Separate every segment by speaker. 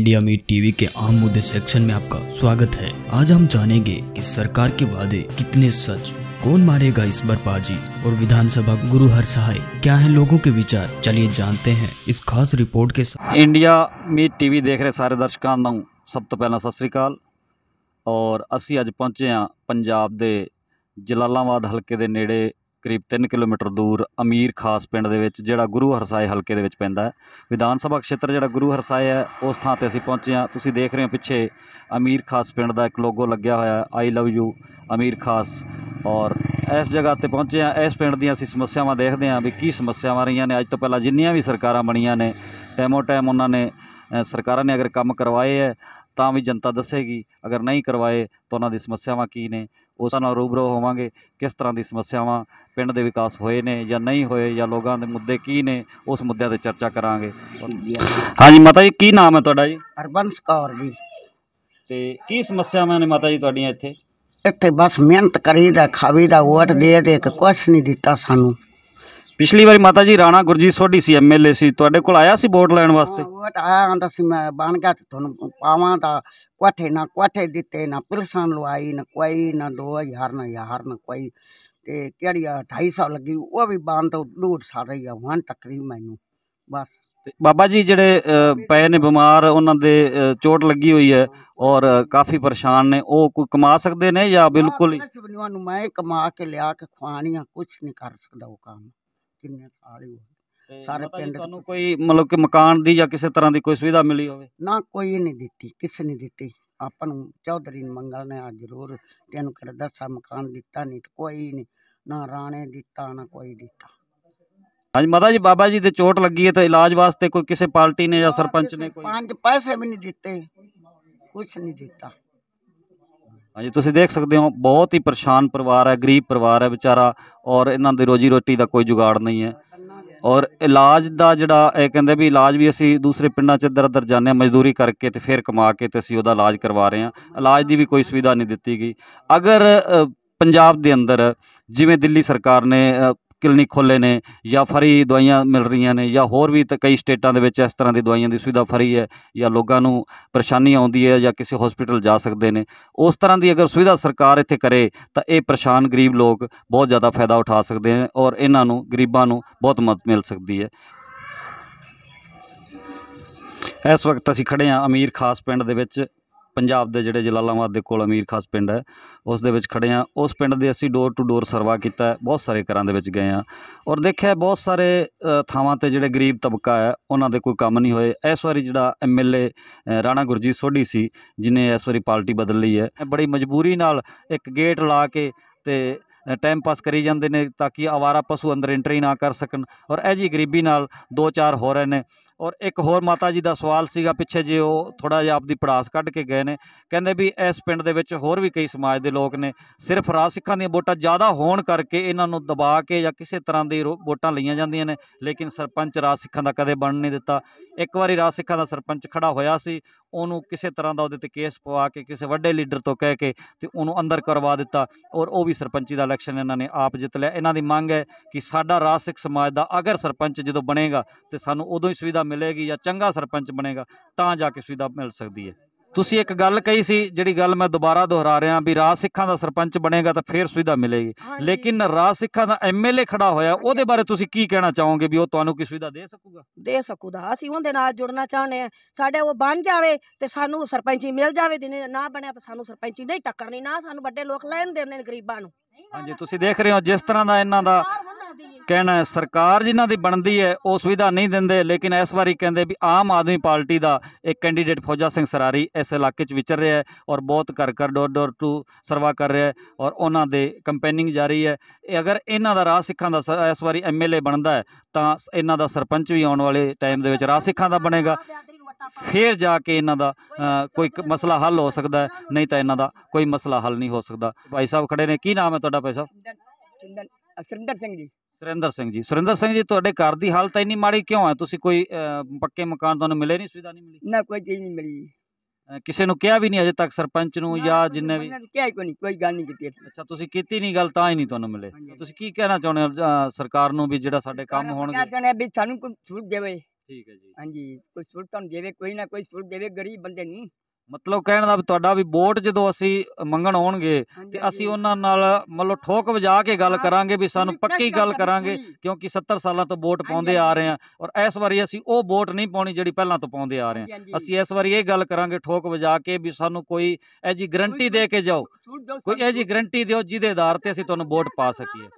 Speaker 1: India meet TV के आम मुद्दे सेक्शन में आपका स्वागत है आज हम जानेंगे कि सरकार के वादे कितने सच कौन मारेगा इस बार बाजी और विधानसभा गुरु हर सहाय क्या है लोगों के विचार चलिए जानते हैं इस खास रिपोर्ट के साथ इंडिया मीट टीवी देख रहे सारे दर्शकों सब तो पहला सत ਸਤਿ ਸ੍ਰੀ ਅਕਾਲ ਔਰ ਅਸੀਂ पंजाब के जलालाबाद हल्के ਦੇ ਕਰੀਬ 3 ਕਿਲੋਮੀਟਰ ਦੂਰ ਅਮੀਰ ਖਾਸ ਪਿੰਡ ਦੇ ਵਿੱਚ ਜਿਹੜਾ ਗੁਰੂ ਹਰਸਾਏ ਹਲਕੇ ਦੇ ਵਿੱਚ ਪੈਂਦਾ ਹੈ ਵਿਧਾਨ ਸਭਾ ਖੇਤਰ ਜਿਹੜਾ ਗੁਰੂ ਹਰਸਾਏ ਹੈ ਉਸ ਥਾਂ ਤੇ ਅਸੀਂ ਪਹੁੰਚੇ ਹਾਂ ਤੁਸੀਂ ਦੇਖ ਰਹੇ ਹੋ ਪਿੱਛੇ ਅਮੀਰ ਖਾਸ ਪਿੰਡ ਦਾ ਇੱਕ ਲੋਗੋ ਲੱਗਿਆ ਹੋਇਆ ਆਈ ਲਵ ਯੂ ਅਮੀਰ ਖਾਸ ਔਰ ਇਸ ਜਗ੍ਹਾ ਤੇ ਪਹੁੰਚੇ ਹਾਂ ਇਸ ਪਿੰਡ ਦੀਆਂ ਅਸੀਂ ਸਮੱਸਿਆਵਾਂ ਦੇਖਦੇ ਹਾਂ ਵੀ ਕੀ ਸਮੱਸਿਆਵਾਂ ਰਹੀਆਂ ਨੇ ਅੱਜ ਤੋਂ ਪਹਿਲਾਂ ਜਿੰਨੀਆਂ ਵੀ ਸਰਕਾਰਾਂ ਬਣੀਆਂ ਨੇ ਟਾਈਮੋ ਟਾਈਮ ਉਹਨਾਂ ਨੇ ਸਰਕਾਰਾਂ ਨੇ ਅਗਰ ਕੰਮ ਕਰਵਾਏ ਹੈ ਤਾਂ ਵੀ ਜਨਤਾ ਦੱਸੇਗੀ ਅਗਰ ਨਹੀਂ ਕਰਵਾਏ ਤਾਂ ਉਹਨਾਂ ਦੀ ਸਮੱਸਿਆਵਾਂ ਕੀ ਨੇ ਉਸ ਨਾਲ ਰੂਬਰੂ ਹੋਵਾਂਗੇ ਕਿਸ ਤਰ੍ਹਾਂ ਦੀ ਸਮੱਸਿਆਵਾਂ ਪਿੰਡ ਦੇ ਵਿਕਾਸ ਹੋਏ ਨੇ ਜਾਂ ਨਹੀਂ ਹੋਏ ਜਾਂ ਲੋਕਾਂ ਦੇ ਮੁੱਦੇ ਕੀ ਨੇ ਉਸ ਮੁੱਦਿਆਂ ਤੇ ਚਰਚਾ ਕਰਾਂਗੇ ਹਾਂਜੀ ਮਾਤਾ ਜੀ ਕੀ ਨਾਮ ਹੈ ਤੁਹਾਡਾ ਜੀ ਹਰਬੰਸ ਕੌਰ ਜੀ ਤੇ ਕੀ ਸਮੱਸਿਆਵਾਂ ਨੇ ਮਾਤਾ ਜੀ ਤੁਹਾਡੀਆਂ ਇੱਥੇ ਇੱਥੇ ਬਸ ਮਿਹਨਤ
Speaker 2: ਕਰੀਦਾ ਖਾਵੀਦਾ ਵੋਟ ਦੇ ਦੇ ਕੇ ਕੁਛ ਨਹੀਂ ਦਿੱਤਾ ਸਾਨੂੰ
Speaker 1: ਪਿਛਲੀ ਵਾਰੀ ਮਾਤਾ ਜੀ ਰਾਣਾ ਗੁਰਜੀਤ ਸੋਢੀ ਸੀ ਐਮਐਲਏ ਸੀ ਤੁਹਾਡੇ ਕੋਲ ਆਇਆ ਸੀ ਵੋਟ ਲੈਣ ਵਾਸਤੇ
Speaker 2: ਵੋਟ ਆਇਆ ਆਂਦਾ ਸੀ ਮੈਂ ਬਣ ਗਿਆ ਤੁਹਾਨੂੰ ਪਾਵਾਂ ਤਾਂ ਕੋਠੇ ਨਾ ਕੋਠੇ ਦਿੱਤੇ ਨਾ ਪਿਲਸਾਂ ਲਵਾਈ ਨਾ ਕੋਈ ਨਾ 2000 ਨਾ ਯਾਰ ਨਾ ਕੋਈ ਤੇ ਕਿਹੜੀ ਆ 250 ਲੱਗੀ ਉਹ ਵੀ ਬਾਨ ਤੋਂ ਲੂਟ ਸਾਰੀ ਆ ਵਾਂ ਟੱਕਰੀ ਮੈਨੂੰ ਬਸ
Speaker 1: ਤੇ ਬਾਬਾ ਜੀ ਜਿਹੜੇ ਪਏ ਨੇ ਬਿਮਾਰ ਉਹਨਾਂ ਦੇ ਚੋਟ ਲੱਗੀ ਹੋਈ ਹੈ ਔਰ ਕਾਫੀ ਪਰੇਸ਼ਾਨ ਨੇ ਉਹ ਕੋਈ ਕਮਾ ਸਕਦੇ ਨੇ ਜਾਂ ਬਿਲਕੁਲ
Speaker 2: ਮੈਂ ਕਮਾ ਕੇ ਲਿਆ ਕੇ ਖਵਾਣੀਆਂ ਕੁਝ ਨਹੀਂ ਕਰ ਸਕਦਾ ਉਹ ਕੰਮ ਕਿੰਨੇ ਸਾਲ ਹੀ ਸਾਰੇ ਪਿੰਡ ਤੁਹਾਨੂੰ ਕੋਈ
Speaker 1: ਮਤਲਬ ਕਿ ਮਕਾਨ ਦੀ ਜਾਂ ਕਿਸੇ ਤਰ੍ਹਾਂ ਦੀ ਕੋਈ ਸੁਵਿਧਾ ਮਿਲੀ ਹੋਵੇ ਨਾ ਕੋਈ ਨਹੀਂ ਦਿੱਤੀ ਕਿਸੇ
Speaker 2: ਨਹੀਂ ਦਿੱਤੀ ਆਪਾਂ ਨੂੰ ਚੌਧਰੀ ਮੰਗਲ ਨੇ ਆ ਜ਼ਰੂਰ ਤੈਨੂੰ ਕਿਹੜਾ ਦੱਸਾ ਮਕਾਨ ਦਿੱਤਾ ਨਹੀਂ ਕੋਈ ਨਹੀਂ ਨਾ ਰਾਣੇ ਦਿੱਤਾ ਨਾ ਕੋਈ ਦਿੱਤਾ
Speaker 1: ਅੱਜ ਮਾਤਾ ਜੀ ਬਾਬਾ ਜੀ ਦੇ ਚੋਟ ਲੱਗੀ ਹੈ ਤਾਂ ਇਲਾਜ ਵਾਸਤੇ ਕੋਈ ਕਿਸੇ ਪਾਰਟੀ ਨੇ ਜਾਂ ਸਰਪੰਚ ਨੇ ਕੋਈ
Speaker 2: ਪੰਜ ਪੈਸੇ ਵੀ ਨਹੀਂ ਦਿੱਤੇ ਕੁਝ ਨਹੀਂ ਦਿੱਤਾ
Speaker 1: ਹਾਂਜੀ ਤੁਸੀਂ ਦੇਖ ਸਕਦੇ ਹੋ ਬਹੁਤ ਹੀ ਪਰੇਸ਼ਾਨ ਪਰਿਵਾਰ ਹੈ ਗਰੀਬ ਪਰਿਵਾਰ ਹੈ ਵਿਚਾਰਾ ਔਰ ਇਹਨਾਂ ਦੀ ਰੋਜੀ ਰੋਟੀ ਦਾ ਕੋਈ ਜੁਗਾੜ ਨਹੀਂ ਹੈ ਔਰ ਇਲਾਜ ਦਾ ਜਿਹੜਾ ਇਹ ਕਹਿੰਦੇ ਵੀ ਇਲਾਜ ਵੀ ਅਸੀਂ ਦੂਸਰੇ ਪਿੰਡਾਂ 'ਚ ਇੱਧਰ ਉੱਧਰ ਜਾਂਦੇ ਮਜ਼ਦੂਰੀ ਕਰਕੇ ਤੇ ਫਿਰ ਕਮਾ ਕੇ ਤੇ ਅਸੀਂ ਉਹਦਾ ਇਲਾਜ ਕਰਵਾ ਰਹੇ ਹਾਂ ਇਲਾਜ ਦੀ ਵੀ ਕੋਈ ਸੁਵਿਧਾ ਨਹੀਂ ਦਿੱਤੀ ਗਈ ਅਗਰ ਪੰਜਾਬ ਦੇ ਅੰਦਰ ਜਿਵੇਂ ਦਿੱਲੀ ਸਰਕਾਰ ਨੇ ਕਲੀਨਿਕ ਖੋਲੇ ਨੇ ਜਾਂ ਫਰੀ ਦਵਾਈਆਂ ਮਿਲ ਰਹੀਆਂ ਨੇ ਜਾਂ ਹੋਰ ਵੀ ਕਈ ਸਟੇਟਾਂ ਦੇ ਵਿੱਚ ਇਸ ਤਰ੍ਹਾਂ ਦੀ ਦਵਾਈਆਂ ਦੀ ਸੁਵਿਧਾ ਫਰੀ ਹੈ ਜਾਂ ਲੋਕਾਂ ਨੂੰ ਪਰੇਸ਼ਾਨੀ ਆਉਂਦੀ ਹੈ ਜਾਂ ਕਿਸੇ ਹਸਪੀਟਲ ਜਾ ਸਕਦੇ ਨੇ ਉਸ ਤਰ੍ਹਾਂ ਦੀ ਅਗਰ ਸੁਵਿਧਾ ਸਰਕਾਰ ਇੱਥੇ ਕਰੇ ਤਾਂ ਇਹ ਪਰੇਸ਼ਾਨ ਗਰੀਬ ਲੋਕ ਬਹੁਤ ਜ਼ਿਆਦਾ ਫਾਇਦਾ ਉਠਾ ਸਕਦੇ ਨੇ ਔਰ ਇਹਨਾਂ ਨੂੰ ਗਰੀਬਾਂ ਨੂੰ ਬਹੁਤ ਮਦਦ ਮਿਲ ਸਕਦੀ ਹੈ ਇਸ ਵਕਤ ਅਸੀਂ ਖੜੇ ਹਾਂ ਅਮੀਰ ਖਾਸ ਪਿੰਡ ਦੇ ਵਿੱਚ ਪੰਜਾਬ ਦੇ ਜਿਹੜੇ ਜਲਾਲਾਬਾਦ ਦੇ ਕੋਲ ਅਮੀਰ ਖਾਸ ਪਿੰਡ ਹੈ ਉਸ ਦੇ ਵਿੱਚ ਖੜੇ ਆ ਉਸ ਪਿੰਡ ਦੇ ਅਸੀਂ ਡੋਰ ਟੂ ਡੋਰ ਸਰਵਾ ਕੀਤਾ ਬਹੁਤ ਸਾਰੇ ਘਰਾਂ ਦੇ ਵਿੱਚ ਗਏ ਆ ਔਰ ਦੇਖਿਆ ਬਹੁਤ ਸਾਰੇ ਥਾਵਾਂ ਤੇ ਜਿਹੜੇ ਗਰੀਬ ਤਬਕਾ ਹੈ ਉਹਨਾਂ ਦੇ ਕੋਈ ਕੰਮ ਨਹੀਂ ਹੋਏ ਇਸ ਵਾਰੀ ਜਿਹੜਾ ਐਮਐਲਏ ਰਾਣਾ ਗੁਰਜੀਤ ਸੋਢੀ ਸੀ ਜਿਨੇ ਇਸ ਵਾਰੀ ਪਾਰਟੀ ਬਦਲ ਲਈ ਹੈ ਬੜੀ ਮਜਬੂਰੀ ਨਾਲ ਇੱਕ ਗੇਟ ਲਾ ਕੇ ਤੇ ਟਾਈਮ ਪਾਸ ਕਰੀ ਜਾਂਦੇ ਨੇ ਤਾਂ ਕਿ ਆਵਾਰਾ ਪਸ਼ੂ ਅੰਦਰ ਐਂਟਰੀ ਨਾ ਕਰ ਸਕਣ ਔਰ ਇਹ ਜੀ ਗਰੀਬੀ ਨਾਲ ਦੋ ਚਾਰ ਹੋ ਰਹੇ ਨੇ ਔਰ ਇੱਕ ਹੋਰ ਮਾਤਾ ਜੀ ਦਾ ਸਵਾਲ ਸੀਗਾ ਪਿੱਛੇ ਜੇ ਉਹ ਥੋੜਾ ਜਿਹਾ ਆਪਦੀ ਪੜਾਸ ਕੱਢ ਕੇ ਗਏ ਨੇ ਕਹਿੰਦੇ ਵੀ ਇਸ ਪਿੰਡ ਦੇ ਵਿੱਚ ਹੋਰ ਵੀ ਕਈ ਸਮਾਜ ਦੇ ਲੋਕ ਨੇ ਸਿਰਫ ਰਾਜ ਸਿੱਖਾਂ ਦੀਆਂ ਵੋਟਾਂ ਜ਼ਿਆਦਾ ਹੋਣ ਕਰਕੇ ਇਹਨਾਂ ਨੂੰ ਦਬਾ ਕੇ ਜਾਂ ਕਿਸੇ ਤਰ੍ਹਾਂ ਦੀ ਵੋਟਾਂ ਲਈਆਂ ਜਾਂਦੀਆਂ ਨੇ ਲੇਕਿਨ ਸਰਪੰਚ ਰਾਜ ਸਿੱਖਾਂ ਦਾ ਕਦੇ ਬਣ ਨਹੀਂ ਦਿੱਤਾ ਇੱਕ ਵਾਰੀ ਰਾਜ ਸਿੱਖਾਂ ਦਾ ਸਰਪੰਚ ਖੜਾ ਹੋਇਆ ਸੀ ਉਹਨੂੰ ਕਿਸੇ ਤਰ੍ਹਾਂ ਦਾ ਉਹਦੇ ਤੇ ਕੇਸ ਪਵਾ ਕੇ ਕਿਸੇ ਵੱਡੇ ਲੀਡਰ ਤੋਂ ਕਹਿ ਕੇ ਤੇ ਉਹਨੂੰ ਅੰਦਰ ਕਰਵਾ ਦਿੱਤਾ ਔਰ ਉਹ ਵੀ ਸਰਪੰਚੀ ਦਾ ਇਲੈਕਸ਼ਨ ਇਹਨਾਂ ਨੇ ਆਪ ਜਿੱਤ ਲਿਆ ਇਹਨਾਂ ਦੀ ਮੰਗ ਹੈ ਕਿ ਸਾਡਾ ਰਾਜ ਸਿੱਖ ਸਮਾਜ ਦਾ ਅਗਰ ਸਰਪੰਚ ਜਦੋਂ ਬਣੇਗਾ ਤੇ ਸਾਨੂੰ ਉਦੋਂ ਹੀ ਸੁਵਿਧਾ ਮਿਲੇਗੀ ਜਾਂ ਚੰਗਾ ਸਰਪੰਚ ਬਣੇਗਾ ਤਾਂ ਜਾ ਕੇ ਸੁਵਿਧਾ ਮਿਲ ਸਕਦੀ ਹੈ ਤੁਸੀਂ ਇੱਕ ਗੱਲ ਕਹੀ ਸੀ ਜਿਹੜੀ ਗੱਲ ਮੈਂ ਦੁਬਾਰਾ ਦੁਹਰਾ ਰਿਹਾ ਵੀ ਰਾਜ ਸਿੱਖਾਂ ਦਾ ਸਰਪੰਚ ਬਣੇਗਾ ਤਾਂ ਫੇਰ ਸੁਵਿਧਾ ਮਿਲੇਗੀ ਲੇਕਿਨ ਰਾਜ ਸਿੱਖਾਂ ਦਾ ਐਮਐਲਏ ਖੜਾ ਹੋਇਆ ਉਹਦੇ ਬਾਰੇ ਤੁਸੀਂ ਕੀ ਕਹਿਣਾ ਚਾਹੋਗੇ ਵੀ ਉਹ ਤੁਹਾਨੂੰ ਕੀ ਸੁਵਿਧਾ ਦੇ ਸਕੂਗਾ
Speaker 3: ਦੇ ਸਕੂਦਾ ਅਸੀਂ ਉਹਦੇ ਨਾਲ ਜੁੜਨਾ ਚਾਹੁੰਦੇ ਆ ਸਾਡੇ ਉਹ ਬਣ ਜਾਵੇ ਤੇ ਸਾਨੂੰ ਸਰਪੰਚੀ ਮਿਲ ਜਾਵੇ ਦਿਨੇ ਨਾ ਬਣਿਆ ਤਾਂ ਸਾਨੂੰ ਸਰਪੰਚੀ ਨਹੀਂ ਟੱਕਰਨੀ ਨਾ ਸਾਨੂੰ ਵੱਡੇ ਲੋਕ ਲੈਣ ਦੇਣ ਦੇ ਗਰੀਬਾਂ ਨੂੰ
Speaker 1: ਹਾਂਜੀ ਤੁਸੀਂ ਦੇਖ ਰਹੇ ਹੋ ਜਿਸ ਤਰ੍ਹਾਂ ਦਾ ਇਹਨਾਂ ਦਾ ਕਹਿਣਾ ਹੈ ਸਰਕਾਰ ਜਿਨ੍ਹਾਂ ਦੀ ਬਣਦੀ ਹੈ ਉਹ ਸੁਵਿਧਾ ਨਹੀਂ ਦਿੰਦੇ ਲੇਕਿਨ ਇਸ ਵਾਰੀ ਕਹਿੰਦੇ ਵੀ ਆਮ ਆਦਮੀ ਪਾਰਟੀ ਦਾ ਇੱਕ ਕੈਂਡੀਡੇਟ ਫੌਜਾ ਸਿੰਘ ਸਰਾਰੀ ਇਸ ਇਲਾਕੇ 'ਚ ਵਿਚਰ ਰਿਹਾ ਹੈ ਔਰ ਬਹੁਤ ਘਰ ਘਰ ਡੋਰ ਡੋਰ ਟੂ ਸਰਵਾ ਕਰ ਰਿਹਾ ਹੈ ਔਰ ਉਹਨਾਂ ਦੇ ਕੰਪੇਨਿੰਗ ਜਾਰੀ ਹੈ ਅਗਰ ਇਹਨਾਂ ਦਾ ਰਾਜ ਸਿੱਖਾਂ ਦਾ ਇਸ ਵਾਰੀ ਐਮਐਲਏ ਬਣਦਾ ਹੈ ਤਾਂ ਇਹਨਾਂ ਦਾ ਸਰਪੰਚ ਵੀ ਆਉਣ ਵਾਲੇ ਟਾਈਮ ਦੇ ਵਿੱਚ ਰਾਜ ਸਿੱਖਾਂ ਦਾ ਬਣੇਗਾ ਫਿਰ ਜਾ ਕੇ ਇਹਨਾਂ ਦਾ ਕੋਈ ਮਸਲਾ ਹੱਲ ਹੋ ਸਕਦਾ ਨਹੀਂ ਤਾਂ ਇਹਨਾਂ ਦਾ ਕੋਈ ਮਸਲਾ ਹੱਲ ਨਹੀਂ ਹੋ ਸਕਦਾ ਭਾਈ ਸਾਹਿਬ ਖੜੇ ਨੇ ਕੀ ਨਾਮ ਹੈ ਤੁਹਾਡਾ ਭਾਈ ਸਾਹਿਬ ਚੰਦਨ ਸਿੰਘ ਜੀ ਸੁਰਿੰਦਰ ਸਿੰਘ ਜੀ ਸੁਰਿੰਦਰ ਸਿੰਘ ਜੀ ਤੁਹਾਡੇ ਘਰ ਦੀ ਹਾਲਤ ਇੰਨੀ ਮਾੜੀ ਕਿਉਂ ਹੈ ਤੁਸੀਂ ਕੋਈ ਪੱਕੇ ਮਕਾਨ ਤੁਹਾਨੂੰ ਮਿਲੇ ਨਹੀਂ ਸੁਵਿਧਾ ਨਹੀਂ
Speaker 2: ਮਿਲੀ ਨਾ ਕੋਈ ਚੀਜ਼ ਨਹੀਂ ਮਿਲੀ
Speaker 1: ਕਿਸੇ ਨੂੰ ਕਿਹਾ ਵੀ ਨਹੀਂ ਅਜੇ ਤੱਕ ਸਰਪੰਚ ਨੂੰ ਜਾਂ ਜਿੰਨੇ ਵੀ
Speaker 2: ਕਿਹਾ ही ਕੋਈ ਨਹੀਂ ਕੋਈ ਗੱਲ ਨਹੀਂ ਕੀਤੀ ਅੱਛਾ
Speaker 1: ਤੁਸੀਂ ਕੀਤੀ ਨਹੀਂ ਗੱਲ ਤਾਂ ਹੀ ਨਹੀਂ ਤੁਹਾਨੂੰ ਮਿਲੇ ਤੁਸੀਂ ਕੀ ਕਹਿਣਾ ਚਾਹੁੰਦੇ ਹੋ ਸਰਕਾਰ ਨੂੰ ਵੀ ਜਿਹੜਾ ਸਾਡੇ ਕੰਮ ਹੋਣਗੇ
Speaker 2: ਕਹਿੰਦੇ ਆ ਵੀ ਸਾਨੂੰ ਕੋਈ ਸੁਲ ਦੇਵੇ ਠੀਕ ਹੈ ਜੀ ਹਾਂਜੀ ਕੋਈ ਸਹੂਲਤਾਂ ਤੁਹਾਨੂੰ ਦੇਵੇ ਕੋਈ ਨਾ ਕੋਈ ਸੁਲ ਦੇਵੇ ਗਰੀਬ ਬੰਦੇ ਨੂੰ
Speaker 1: ਮਤਲਬ ਕਹਿਣ ਦਾ ਤੁਹਾਡਾ ਵੀ ਵੋਟ ਜਦੋਂ ਅਸੀਂ ਮੰਗਣ ਆਉਣਗੇ ਤੇ ਅਸੀਂ ਉਹਨਾਂ ਨਾਲ ਮਤਲਬ ਠੋਕ ਵਜਾ ਕੇ ਗੱਲ ਕਰਾਂਗੇ ਵੀ ਸਾਨੂੰ ਪੱਕੀ ਗੱਲ ਕਰਾਂਗੇ ਕਿਉਂਕਿ 70 ਸਾਲਾਂ ਤੋਂ ਵੋਟ ਪਾਉਂਦੇ ਆ ਰਹੇ ਆ ਔਰ ਇਸ ਵਾਰੀ ਅਸੀਂ ਉਹ ਵੋਟ ਨਹੀਂ ਪਾਉਣੀ ਜਿਹੜੀ ਪਹਿਲਾਂ ਤੋਂ ਪਾਉਂਦੇ ਆ ਰਹੇ ਆ ਅਸੀਂ ਇਸ ਵਾਰੀ ਇਹ ਗੱਲ ਕਰਾਂਗੇ ਠੋਕ ਵਜਾ ਕੇ ਵੀ ਸਾਨੂੰ ਕੋਈ ਐਜੀ ਗਰੰਟੀ ਦੇ ਕੇ ਜਾਓ ਕੋਈ ਐਜੀ ਗਰੰਟੀ ਦਿਓ ਜਿਹਦੇ ਆਧਾਰ ਤੇ ਅਸੀਂ ਤੁਹਾਨੂੰ ਵੋਟ ਪਾ ਸਕੀਏ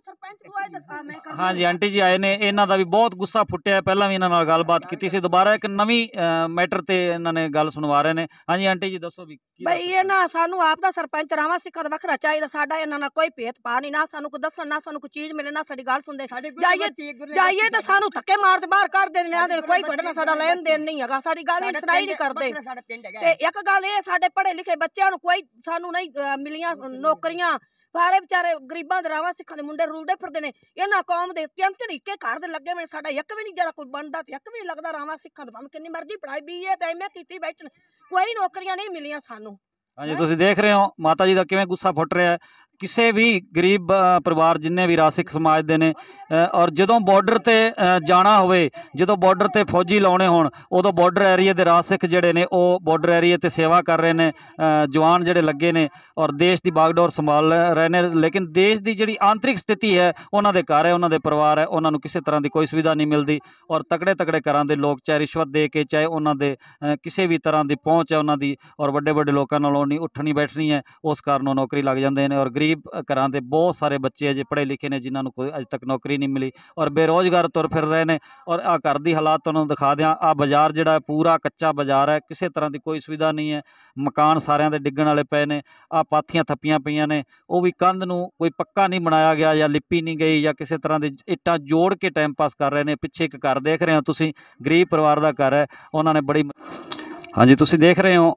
Speaker 1: ਹਾਂਜੀ ਆਂਟੀ ਜੀ ਆਏ ਨੇ ਇਹਨਾਂ ਦਾ ਵੀ ਬਹੁਤ ਗੁੱਸਾ ਫੁੱਟਿਆ ਪਹਿਲਾਂ ਵੀ ਇਹਨਾਂ ਨਾਲ ਗੱਲਬਾਤ ਕੀਤੀ ਸੀ ਦੁਬਾਰਾ ਇੱਕ ਨਵੀਂ ਮੈਟਰ ਤੇ ਇਹਨਾਂ ਨੇ ਗੱਲ ਸੁਣਵਾ ਰਹੇ ਨੇ ਹਾਂਜੀ ਆਂਟੀ ਜੀ ਦੱਸੋ ਵੀ
Speaker 3: ਬਈ ਇਹ ਨਾ ਸਾਨੂੰ ਆਪ ਦਾ ਸਰਪੰਚ ਰਾਵਾ ਸਿੱਖਾ ਦਾ ਵੱਖਰਾ ਚਾਹੀਦਾ ਸਾਡਾ ਇਹਨਾਂ ਨਾਲ ਕੋਈ ਭੇਤ ਪਾ ਨਹੀਂ ਨਾ ਸਾਨੂੰ ਕੋ ਦੱਸਣ ਨਾ ਸਾਨੂੰ ਕੋ ਚੀਜ਼ ਮਿਲੇ ਨਾ ਸਾਡੀ ਗੱਲ ਸੁਣਦੇ ਜਾਈਏ ਜਾਈਏ ਤਾਂ ਸਾਨੂੰ ਥੱਕੇ ਮਾਰ ਤੇ ਬਾਹਰ ਕਰ ਦਿੰਦੇ ਆ ਕੋਈ ਕੱਢਣਾ ਸਾਡਾ ਲੈਣ ਦੇਣ ਨਹੀਂ ਹੈਗਾ ਸਾਡੀ ਗੱਲ ਨਹੀਂ ਸੁਣਾਈ ਨਹੀਂ ਕਰਦੇ ਤੇ ਇੱਕ ਗੱਲ ਇਹ ਸਾਡੇ ਪੜ੍ਹੇ ਲਿਖੇ ਬੱਚਿਆਂ ਨੂੰ ਕੋਈ ਸਾਨੂੰ ਨਹੀਂ ਮਿਲੀਆਂ ਨੌਕਰੀਆਂ ਸਾਰੇ ਵਿਚਾਰੇ ਗਰੀਬਾਂ ਦੇ ਰਾਵਾਂ ਸਿੱਖਾਂ ਦੇ ਮੁੰਡੇ ਰੁਲਦੇ ਫਿਰਦੇ ਨੇ ਇਹਨਾਂ ਕੌਮ ਦੇ ਤਿੰਨ ਤਰੀਕੇ ਘਰ ਦੇ ਲੱਗੇ ਮੈਂ ਸਾਡਾ ਇੱਕ ਵੀ ਨਹੀਂ ਜਿਹੜਾ ਕੋਈ ਬਣਦਾ ਤੇ ਇੱਕ ਵੀ ਨਹੀਂ ਲੱਗਦਾ ਰਾਵਾਂ ਸਿੱਖਾਂ ਦਾ ਭਾਵੇਂ ਕਿੰਨੀ ਮਰਜ਼ੀ ਪੜਾਈ ਬੀਏ ਤੇ ਐਮਏ ਕੀਤੀ ਬੈਠਣ ਕੋਈ ਨੌਕਰੀਆਂ ਨਹੀਂ ਮਿਲੀਆਂ ਸਾਨੂੰ
Speaker 1: ਹਾਂਜੀ ਤੁਸੀਂ ਦੇਖ ਰਹੇ ਹੋ ਮਾਤਾ ਜੀ ਦਾ ਕਿਵੇਂ ਗੁੱਸਾ ਫੁੱਟ ਰਿਹਾ ਹੈ ਕਿਸੇ ਵੀ ਗਰੀਬ ਪਰਿਵਾਰ ਜਿੰਨੇ ਵੀ ਰਾਸਿਕ ਸਮਾਜ ਦੇ ਨੇ ਔਰ ਜਦੋਂ ਬਾਰਡਰ ਤੇ ਜਾਣਾ ਹੋਵੇ ਜਦੋਂ ਬਾਰਡਰ ਤੇ ਫੌਜੀ ਲਾਉਣੇ ਹੋਣ ਉਦੋਂ ਬਾਰਡਰ ਏਰੀਆ ਦੇ ਰਾਸਿਕ ਜਿਹੜੇ ਨੇ ਉਹ ਬਾਰਡਰ ਏਰੀਆ ਤੇ ਸੇਵਾ ਕਰ ਰਹੇ ਨੇ ਜਵਾਨ ਜਿਹੜੇ ਲੱਗੇ ਨੇ ਔਰ ਦੇਸ਼ ਦੀ ਬਾਗਡੋਰ ਸੰਭਾਲ ਰਹੇ ਨੇ ਲੇਕਿਨ ਦੇਸ਼ ਦੀ ਜਿਹੜੀ ਆਂਤਰਿਕ ਸਥਿਤੀ ਹੈ ਉਹਨਾਂ ਦੇ ਘਰ ਹੈ ਉਹਨਾਂ ਦੇ ਪਰਿਵਾਰ ਹੈ ਉਹਨਾਂ ਨੂੰ ਕਿਸੇ ਤਰ੍ਹਾਂ ਦੀ ਕੋਈ ਸੁਵਿਧਾ ਨਹੀਂ ਮਿਲਦੀ ਔਰ ਤਕੜੇ ਤਕੜੇ ਘਰਾਂ ਦੇ ਲੋਕ ਚਾਹੇ ਰਿਸ਼ਵਤ ਦੇ ਕੇ ਚਾਹੇ ਉਹਨਾਂ ਦੇ ਕਿਸੇ ਵੀ ਤਰ੍ਹਾਂ ਦੀ ਪਹੁੰਚ ਹੈ ਉਹਨਾਂ ਦੀ ਔਰ ਵੱਡੇ ਵੱਡੇ ਲੋਕਾਂ ਨਾਲ ਉਹ ਨਹੀਂ ਉੱਠਣੀ ਬੈਠਣੀ ਹੈ ਉਸ ਕਾਰਨ ਉਹ ਨੌਕਰੀ ਲੱਗ ਜਾਂਦੇ ਨੇ ਔਰ ਗਰੀਬ ਗਰੀਬ ਘਰਾਂ ਦੇ ਬਹੁਤ ਸਾਰੇ ਬੱਚੇ ਅਜੇ ਪੜ੍ਹੇ ਲਿਖੇ ਨੇ ਜਿਨ੍ਹਾਂ ਨੂੰ ਕੋਈ ਅਜੇ ਤੱਕ ਨੌਕਰੀ ਨਹੀਂ ਮਿਲੀ ਔਰ ਬੇਰੋਜ਼ਗਾਰ ਤੁਰ ਫਿਰ ਰਹੇ ਨੇ ਔਰ ਆ ਘਰ ਦੀ ਹਾਲਾਤ ਤੁਹਾਨੂੰ ਦਿਖਾ ਦਿਆਂ ਆ ਬਾਜ਼ਾਰ ਜਿਹੜਾ ਪੂਰਾ ਕੱਚਾ ਬਾਜ਼ਾਰ ਹੈ ਕਿਸੇ ਤਰ੍ਹਾਂ ਦੀ ਕੋਈ ਸੁਵਿਧਾ ਨਹੀਂ ਹੈ ਮਕਾਨ ਸਾਰਿਆਂ ਦੇ ਡਿੱਗਣ ਵਾਲੇ ਪਏ ਨੇ ਆ ਪਾਥੀਆਂ ਥੱਪੀਆਂ ਪਈਆਂ ਨੇ ਉਹ ਵੀ ਕੰਧ ਨੂੰ ਕੋਈ ਪੱਕਾ ਨਹੀਂ ਬਣਾਇਆ ਗਿਆ ਜਾਂ ਲਿੱਪੀ ਨਹੀਂ ਗਈ ਜਾਂ ਕਿਸੇ ਤਰ੍ਹਾਂ ਦੇ ਇੱਟਾਂ ਜੋੜ ਕੇ ਟਾਈਮ ਪਾਸ ਕਰ ਰਹੇ ਨੇ ਪਿੱਛੇ ਇੱਕ ਘਰ ਦੇਖ ਰਹੇ ਹੋ ਤੁਸੀਂ ਗਰੀਬ ਪਰਿਵਾਰ ਦਾ ਘਰ ਹੈ ਉਹਨਾਂ ਨੇ ਬੜੀ ਹਾਂਜੀ ਤੁਸੀਂ ਦੇਖ ਰਹੇ ਹੋ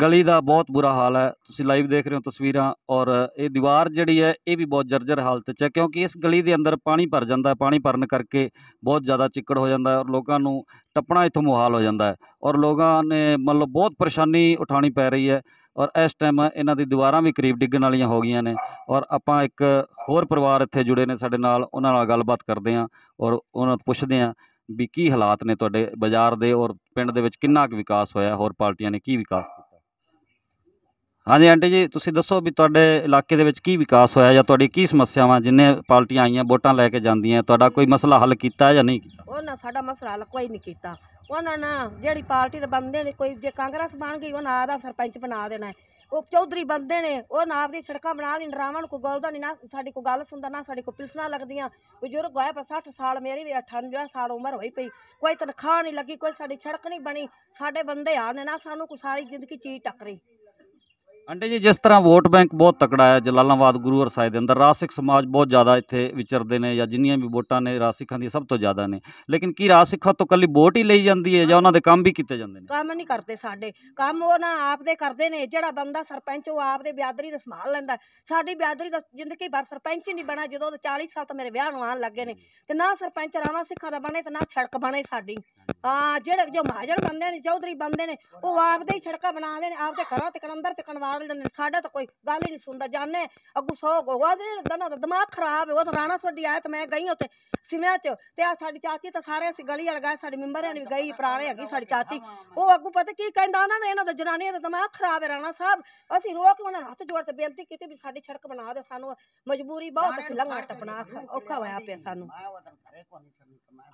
Speaker 1: ਗਲੀ ਦਾ ਬਹੁਤ ਬੁਰਾ ਹਾਲ ਹੈ ਤੁਸੀਂ ਲਾਈਵ ਦੇਖ ਰਹੇ ਹੋ ਤਸਵੀਰਾਂ ਔਰ ਇਹ ਦੀਵਾਰ ਜਿਹੜੀ ਹੈ ਇਹ ਵੀ ਬਹੁਤ ਜਰਜਰ ਹਾਲਤ 'ਚ ਹੈ ਕਿਉਂਕਿ ਇਸ ਗਲੀ ਦੇ ਅੰਦਰ ਪਾਣੀ ਭਰ ਜਾਂਦਾ ਹੈ ਪਾਣੀ ਭਰਨ ਕਰਕੇ ਬਹੁਤ ਜ਼ਿਆਦਾ ਚਿੱਕੜ ਹੋ ਜਾਂਦਾ ਹੈ ਔਰ ਲੋਕਾਂ ਨੂੰ ਟੱਪਣਾ ਇਥੋਂ ਮੁਹਾਲ ਹੋ ਜਾਂਦਾ ਹੈ ਔਰ ਲੋਕਾਂ ਨੇ ਮਤਲਬ ਬਹੁਤ ਪਰੇਸ਼ਾਨੀ ਉਠਾਣੀ ਪੈ ਰਹੀ ਹੈ ਔਰ ਇਸ ਟਾਈਮ ਇਹਨਾਂ ਦੀ ਦੀਵਾਰਾਂ ਵੀ ਕਰੀਬ ਡਿੱਗਣ ਵਾਲੀਆਂ ਹੋ ਗਈਆਂ ਨੇ ਔਰ ਆਪਾਂ ਇੱਕ ਹੋਰ ਪਰਿਵਾਰ ਇੱਥੇ ਜੁੜੇ ਨੇ ਸਾਡੇ ਨਾਲ ਉਹਨਾਂ ਨਾਲ ਗੱਲਬਾਤ ਕਰਦੇ ਹਾਂ ਔਰ ਉਹਨਾਂ ਤੋਂ ਪੁੱਛਦੇ ਹਾਂ ਵੀ ਕੀ ਹਾਲਾਤ ਨੇ ਤੁਹਾਡੇ ਬਾਜ਼ਾਰ ਦੇ ਔਰ ਪਿੰਡ ਦੇ ਵਿੱਚ ਕਿੰਨਾ ਕੁ ਵਿਕਾਸ ਹੋਇਆ ਹੋਰ ਪਾਰਟੀਆਂ ਨੇ ਕੀ ਵਿਕਾਸ ਹਾਂਜੀ ਆਂਟੀ ਜੀ ਤੁਸੀਂ ਦੱਸੋ ਵੀ ਤੁਹਾਡੇ ਇਲਾਕੇ ਦੇ ਵਿੱਚ ਕੀ ਵਿਕਾਸ ਹੋਇਆ ਜਾਂ ਤੁਹਾਡੀ ਕੀ ਸਮੱਸਿਆਵਾਂ ਜਿੰਨੇ ਪਾਰਟੀਆਂ ਆਈਆਂ ਵੋਟਾਂ ਲੈ ਕੇ ਜਾਂਦੀਆਂ ਤੁਹਾਡਾ ਕੋਈ ਮਸਲਾ ਹੱਲ ਕੀਤਾ ਜਾਂ ਨਹੀਂ
Speaker 3: ਉਹ ਨਾ ਸਾਡਾ ਮਸਲਾ ਹੱਲ ਕੋਈ ਨਹੀਂ ਕੀਤਾ ਉਹਨਾਂ ਨਾ ਜਿਹੜੀ ਪਾਰਟੀ ਦੇ ਬੰਦੇ ਨੇ ਕੋਈ ਜੇ ਕਾਂਗਰਸ ਬਣ ਗਈ ਉਹਨਾਂ ਆਦਾ ਸਰਪੰਚ ਬਣਾ ਦੇਣਾ ਉਹ ਚੌਧਰੀ ਬੰਦੇ ਨੇ ਉਹ ਨਾ ਆਪਦੀ ਸੜਕਾਂ ਬਣਾ ਦੇਣ ਡਰਾਵਾਂ ਨੂੰ ਕੋਈ ਗੱਲ ਨਹੀਂ ਨਾ ਸਾਡੀ ਕੋਈ ਗੱਲ ਸੁਣਦਾ ਨਾ ਸਾਡੀ ਕੋਈ ਪਿਲਸਣਾ ਲੱਗਦੀਆਂ ਬਜ਼ੁਰਗ ਹੋਇਆ ਪਰ 60 ਸਾਲ ਮੇਰੀ ਵੀ 98 ਸਾਲ ਉਮਰ ਹੋਈ ਪਈ ਕੋਈ ਤਨਖਾਹ ਨਹੀਂ ਲੱਗੀ ਕੋਈ ਸਾਡੀ ਸੜਕ ਨਹੀਂ ਬਣੀ ਸਾਡੇ ਬੰਦੇ ਆ ਨੇ ਨਾ ਸਾਨੂੰ ਕੋਈ ਸਾਰੀ ਜ਼ਿੰਦਗੀ ਚੀਜ਼ ਟੱਕਰੀ
Speaker 1: ਅੰਡੇ ਜੀ ਜਿਸ ਤਰ੍ਹਾਂ ਵੋਟ ਬੈਂਕ ਬਹੁਤ ਤਕੜਾ ਹੈ ਜਲਾਲਾਬਾਦ ਗੁਰੂਵਰ ਸਾਹਿਬ ਦੇ ਅੰਦਰ ਰਾਸਿਕ ਸਮਾਜ ਬਹੁਤ ਜ਼ਿਆਦਾ ਇੱਥੇ ਵਿਚਰਦੇ ਨੇ ਜਾਂ ਜਿੰਨੀਆਂ ਵੀ ਵੋਟਾਂ ਨੇ ਰਾਸਿਕਾਂ ਦੀ ਸਭ ਤੋਂ ਜ਼ਿਆਦਾ ਨੇ ਲੇਕਿਨ ਕੀ ਰਾਸਿਕਾਂ ਤੋਂ ਕੱਲੀ ਵੋਟ ਹੀ ਲਈ ਜਾਂਦੀ ਹੈ ਜਾਂ ਉਹਨਾਂ ਦੇ ਕੰਮ ਵੀ ਕੀਤੇ ਜਾਂਦੇ ਨੇ
Speaker 3: ਕੰਮ ਨਹੀਂ ਕਰਦੇ ਸਾਡੇ ਕੰਮ ਉਹ ਨਾ ਆਪ ਦੇ ਕਰਦੇ ਨੇ ਜਿਹੜਾ ਬੰਦਾ ਸਰਪੰਚ ਉਹ ਆਪ ਦੇ ਬਿਆਦਰੀ ਦਾ ਸੰਭਾਲ ਲੈਂਦਾ ਸਾਡੀ ਬਿਆਦਰੀ ਦਾ ਜ਼ਿੰਦਗੀ ਭਰ ਸਰਪੰਚ ਨਹੀਂ ਬਣਾ ਜਦੋਂ 40 ਸਾਲ ਤੋਂ ਮੇਰੇ ਵਿਆਹ ਨੂੰ ਆਣ ਲੱਗੇ ਨੇ ਤੇ ਨਾ ਸਰਪੰਚ ਰਾਵਾ ਸਿੱਖਾਂ ਦਾ ਬਣੇ ਤੇ ਨਾ ਛੜਕ ਬਣੇ ਸਾਡੀ ਆ ਜਿਹੜੇ ਜੋ ਮਹਾਜਰ ਬੰਦੇ ਨੇ ਚੌਧਰੀ ਬੰਦੇ ਨੇ ਉਹ ਆਪਦੇ ਹੀ ਸੜਕਾਂ ਬਣਾਉਂਦੇ ਨੇ ਆਪਦੇ ਘਰਾਂ ਤੇ ਕਲੰਦਰ ਤੇ ਕਨਵਾਰ ਲੈਂਦੇ ਸਾਡਾ ਤਾਂ ਕੋਈ ਗੱਲ ਹੀ ਨਹੀਂ ਸੁਣਦਾ ਜਾਣੇ ਅੱਗੂ ਸੌ ਗੋਗਾ ਦੇ ਦਨਾ ਦਾ ਦਿਮਾਗ ਖਰਾਬ ਹੈ ਉਹ ਤਾਂ ਰਾਣਾ ਸੋਡੀ ਆਇਆ ਤੇ ਮੈਂ ਗਈ ਉੱਥੇ ਸਿਮਿਆਂ ਚ ਤੇ ਆ ਸਾਡੀ ਚਾਚੀ ਤਾਂ ਸਾਰੇ ਅਸੀਂ ਗਲੀ ਵਾਲ ਗਏ ਸਾਡੇ ਮੈਂਬਰਾਂ ਨੇ ਵੀ ਗਈ ਪ੍ਰਾਣੇ ਹੈਗੀ ਸਾਡੀ ਚਾਚੀ ਉਹ ਅੱਗੂ ਪਤਾ ਕੀ ਕਹਿੰਦਾ ਉਹਨਾਂ ਨੇ ਇਹਨਾਂ ਦਾ ਜਨਾਨੀਆਂ ਦਾ ਦਿਮਾਗ ਖਰਾਬ ਹੈ ਰਾਣਾ ਸਾਹਿਬ ਅਸੀਂ ਰੋਕ ਕੇ ਉਹਨਾਂ ਨੂੰ ਹੱਥ ਜੋੜ ਕੇ ਬੇਨਤੀ ਕੀਤੀ ਵੀ ਸਾਡੀ ਸੜਕ ਬਣਾ ਦਿਓ ਸਾਨੂੰ ਮਜਬੂਰੀ ਬਹੁਤ ਅਸੀਂ ਲੰਘਣਾ ਟਪਣਾ ਔਖਾ ਹੋਇਆ ਪਿਆ ਸਾਨੂੰ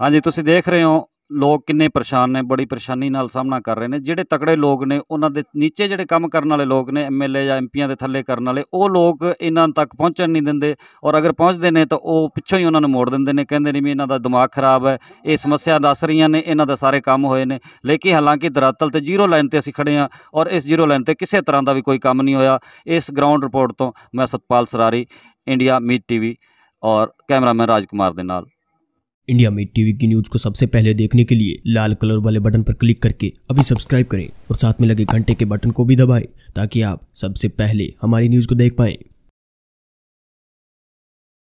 Speaker 1: ਹਾਂਜੀ ਤੁਸੀਂ ਦੇਖ ਰਹੇ ਹੋ ਲੋਕ ਕਿੰਨੇ ਪਰੇਸ਼ਾਨ ਨੇ ਬੜੀ ਪਰੇਸ਼ਾਨੀ ਨਾਲ ਸਾਹਮਣਾ ਕਰ ਰਹੇ ਨੇ ਜਿਹੜੇ ਤਕੜੇ ਲੋਕ ਨੇ ਉਹਨਾਂ ਦੇ ਨੀਚੇ ਜਿਹੜੇ ਕੰਮ ਕਰਨ ਵਾਲੇ ਲੋਕ ਨੇ ਐਮਐਲਏ ਜਾਂ ਐਮਪੀਆਂ ਦੇ ਥੱਲੇ ਕਰਨ ਵਾਲੇ ਉਹ ਲੋਕ ਇਹਨਾਂ ਤੱਕ ਪਹੁੰਚਣ ਨਹੀਂ ਦਿੰਦੇ ਔਰ ਅਗਰ ਪਹੁੰਚਦੇ ਨੇ ਤਾਂ ਉਹ ਪਿੱਛੋਂ ਹੀ ਉਹਨਾਂ ਨੂੰ ਮੋੜ ਦਿੰਦੇ ਨੇ ਕਹਿੰਦੇ ਨੇ ਵੀ ਇਹਨਾਂ ਦਾ ਦਿਮਾਗ ਖਰਾਬ ਹੈ ਇਹ ਸਮੱਸਿਆ ਦੱਸ ਰਹੀਆਂ ਨੇ ਇਹਨਾਂ ਦਾ ਸਾਰੇ ਕੰਮ ਹੋਏ ਨੇ ਲੇਕਿਨ ਹਾਲਾਂਕਿ ਦਰਾਤਲ ਤੇ ਜ਼ੀਰੋ ਲਾਈਨ ਤੇ ਅਸੀਂ ਖੜੇ ਆਂ ਔਰ ਇਸ ਜ਼ੀਰੋ ਲਾਈਨ ਤੇ ਕਿਸੇ ਤਰ੍ਹਾਂ ਦਾ ਵੀ ਕੋਈ ਕੰਮ ਨਹੀਂ ਹੋਇਆ ਇਸ ਗਰਾਊਂਡ ਰਿਪੋਰਟ ਤੋਂ ਮੈਂ Satpal Sarari India meet TV ਔਰ ਕੈਮਰਾਮੈਨ ਰਾਜਕੁਮਾਰ ਦੇ ਨਾਲ इंडिया में टीवी की न्यूज को सबसे पहले देखने के लिए लाल कलर वाले बटन पर क्लिक करके अभी सब्सक्राइब करें और साथ में लगे घंटे के बटन को भी दबाएं ताकि आप सबसे पहले हमारी न्यूज को देख पाएं